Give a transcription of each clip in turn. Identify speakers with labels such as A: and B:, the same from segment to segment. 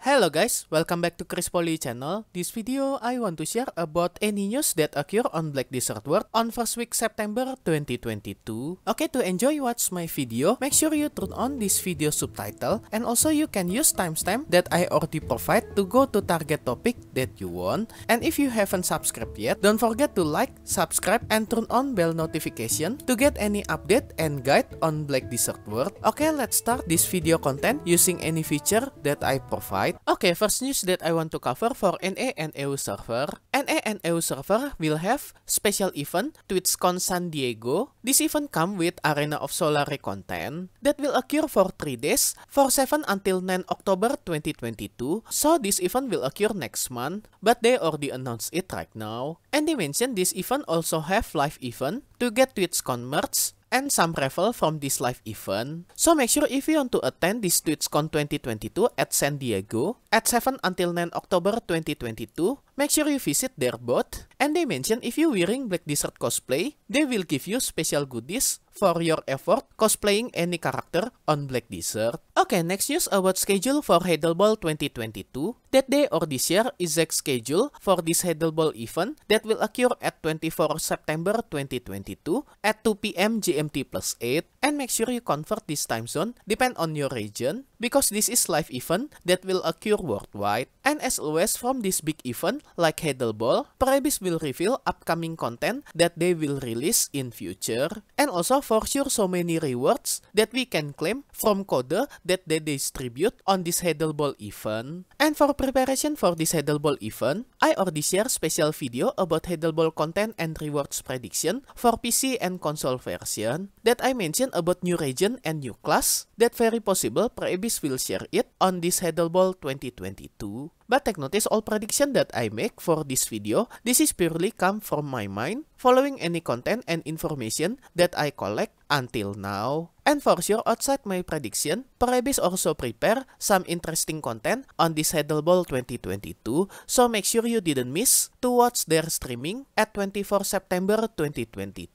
A: Hello guys, welcome back to Chris Poly channel. This video, I want to share about any news that occur on Black Desert World on first week September 2022. Okay, to enjoy watch my video, make sure you turn on this video subtitle and also you can use timestamp that I already provide to go to target topic that you want. And if you haven't subscribed yet, don't forget to like, subscribe, and turn on bell notification to get any update and guide on Black Desert World. Okay, let's start this video content using any feature that I provide right? Okay, first news that I want to cover for NA and EU server. NA and EU server will have special event TwitchCon San Diego. This event come with Arena of Solare content that will occur for 3 days, for 7 until 9 October 2022. So this event will occur next month, but they already announced it right now. And they mention this event also have live event to get TwitchCon merch and some raffle from this live event. So make sure if you want to attend this TwitchCon 2022 at San Diego at 7 until 9 October 2022, Make sure you visit their bot, and they mention if you wearing Black Desert cosplay, they will give you special goodies for your effort cosplaying any character on Black Desert. Okay, next news about schedule for Heidelball 2022. That day or this year is exact schedule for this Heidelball event that will occur at 24 September 2022 at 2 p.m. GMT plus 8. And make sure you convert this time zone depend on your region because this is live event that will occur worldwide. And as always from this big event, like Hedelball, Prebis will reveal upcoming content that they will release in future, and also for sure so many rewards that we can claim from Code that they distribute on this Hedelball event. And for preparation for this Hedelball event, I already share special video about Hedelball content and rewards prediction for PC and console version that I mention about new region and new class that very possible Prebis will share it on this Hedelball 2022. But take notice all prediction that I make for this video, this is purely come from my mind following any content and information that I collect until now. And for sure, outside my prediction, Parabis also prepare some interesting content on this Heddle Ball 2022, so make sure you didn't miss to watch their streaming at 24 September 2022.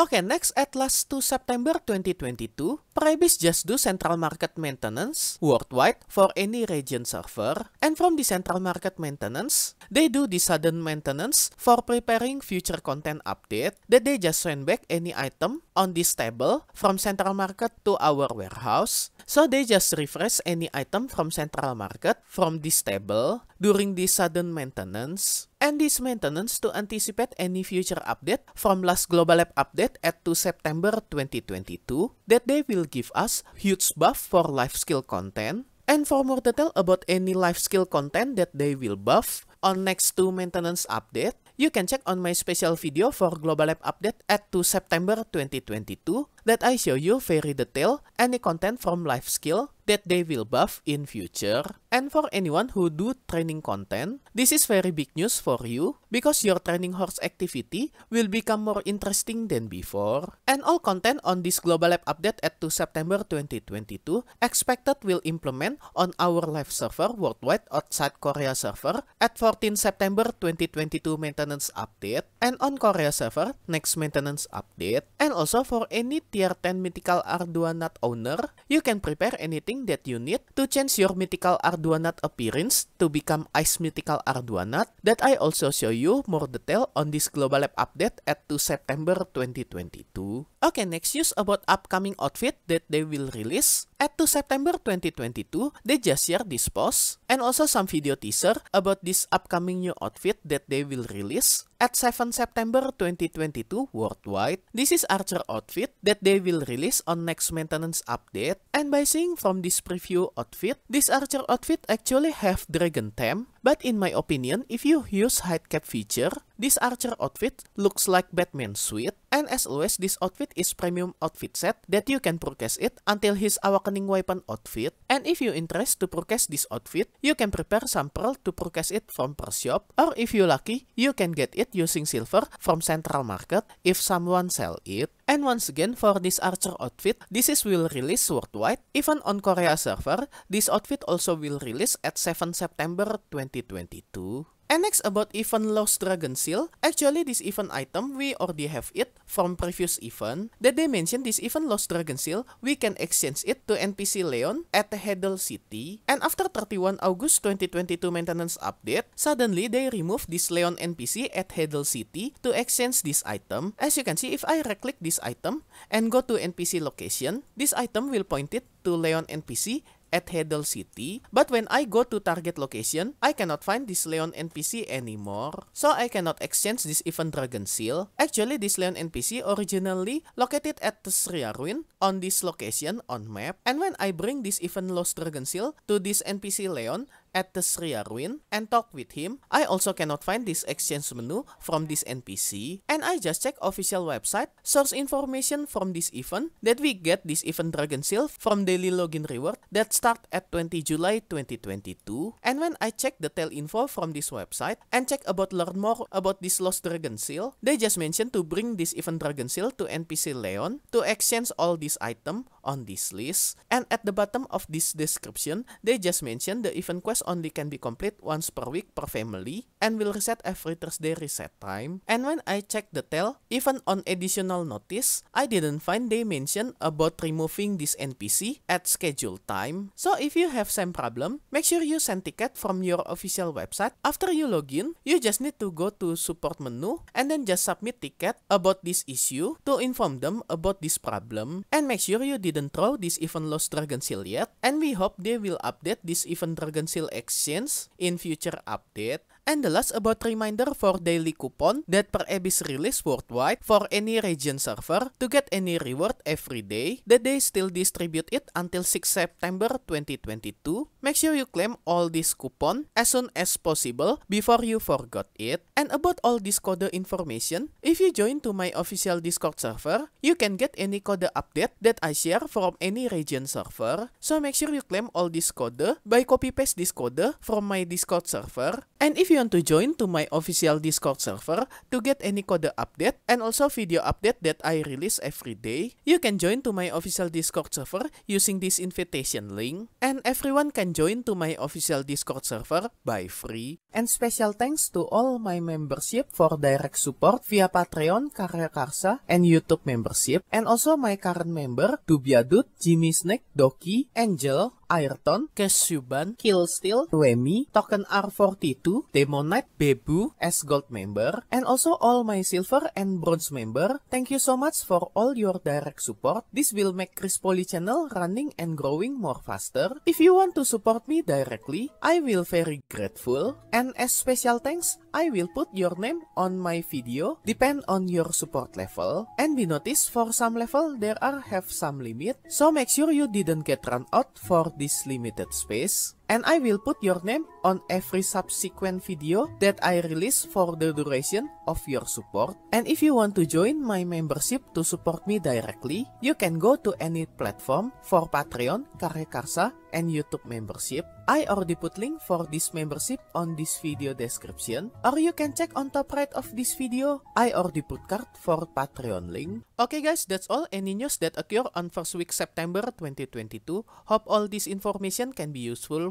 A: Okay, next at last to September 2022, Parabis just do central market maintenance worldwide for any region server, and from the central market maintenance, they do the sudden maintenance for preparing future content update that they just sent back any item on this table from central market to our warehouse. So they just refresh any item from central market from this table during this sudden maintenance. And this maintenance to anticipate any future update from last Global Lab update at 2 September 2022 that they will give us huge buff for life skill content and for more detail about any life skill content that they will buff on next two maintenance update, You can check on my special video for Global Lab update at 2 September 2022 that I show you very detail any content from life skill that they will buff in future. And for anyone who do training content, this is very big news for you because your training horse activity will become more interesting than before. And all content on this Global app update at 2 September 2022 expected will implement on our live server worldwide outside Korea server at 14 September 2022 maintenance update and on Korea server next maintenance update. And also for any tier 10 mythical Ardua owner, you can prepare anything that you need to change your mythical Ardua appearance to become Ice Mythical Ardua that I also show you more detail on this Global Lab update at 2 September 2022. Okay, next news about upcoming outfit that they will release. At 2 September 2022, they just share this post and also some video teaser about this upcoming new outfit that they will release at 7 September 2022 worldwide. This is Archer outfit that they will release on next maintenance update. And by seeing from this preview outfit, this Archer outfit actually have dragon theme But in my opinion, if you use cap feature, this archer outfit looks like Batman suit, and as always, this outfit is premium outfit set that you can purchase it until his awakening weapon outfit, and if you interest to purchase this outfit, you can prepare some pearl to purchase it from per shop, or if you lucky, you can get it using silver from central market if someone sell it. And once again, for this archer outfit, this is will release worldwide, even on Korea server, this outfit also will release at 7 September 2020. 2022. And next about event Lost Dragon Seal, actually this event item, we already have it from previous event. That they mentioned this event Lost Dragon Seal, we can exchange it to NPC Leon at the Heddle City. And after 31 August 2022 maintenance update, suddenly they remove this Leon NPC at Heddle City to exchange this item. As you can see, if I right-click this item and go to NPC location, this item will point it to Leon NPC at Hedel City, but when I go to target location, I cannot find this Leon NPC anymore, so I cannot exchange this Even Dragon Seal. Actually, this Leon NPC originally located at Tesria Ruin on this location on map, and when I bring this Even Lost Dragon Seal to this NPC Leon, at the Sri Arwin and talk with him. I also cannot find this exchange menu from this NPC and I just check official website, source information from this event that we get this event Dragon Seal from daily login reward that start at 20 July 2022 and when I check the tail info from this website and check about learn more about this lost dragon seal, they just mentioned to bring this event dragon seal to NPC Leon to exchange all these item on this list and at the bottom of this description they just mentioned the event quest only can be complete once per week per family and will reset every Thursday reset time. And when I check the tell, even on additional notice, I didn't find they mention about removing this NPC at schedule time. So if you have same problem, make sure you send ticket from your official website. After you login, you just need to go to support menu and then just submit ticket about this issue to inform them about this problem. And make sure you didn't throw this even lost Dragon Seal yet. And we hope they will update this even Dragon Seal Exchange in future update and the last about reminder for daily coupon that per app release worldwide for any region server to get any reward every day that they still distribute it until 6 September 2022. Make sure you claim all this coupon as soon as possible before you forgot it. And about all this code information, if you join to my official Discord server, you can get any code update that I share from any region server. So make sure you claim all this code by copy paste this code from my Discord server And if you want to join to my official Discord server to get any code update and also video update that I release every day, you can join to my official Discord server using this invitation link. And everyone can join to my official Discord server by free. And special thanks to all my membership for direct support via Patreon, Karya Karsa, and YouTube membership. And also my current member, Dubiadut, Jimmy Snake, Doki, Angel, Ayrton, Kesuban, Killsteel, Remi, Token R42, Demonite, Bebu, as Gold member, and also all my Silver and Bronze member. Thank you so much for all your direct support. This will make Chris Poly channel running and growing more faster. If you want to support me directly, I will very grateful. And as special thanks, I will put your name on my video, depend on your support level. And be notice for some level, there are have some limit, so make sure you didn't get run out for this limited space and I will put your name on every subsequent video that I release for the duration of your support. And if you want to join my membership to support me directly, you can go to any platform for Patreon, Karya Karsa, and YouTube membership. I already put link for this membership on this video description or you can check on top right of this video. I already put card for Patreon link. Okay guys, that's all any news that occur on first week September 2022. Hope all this information can be useful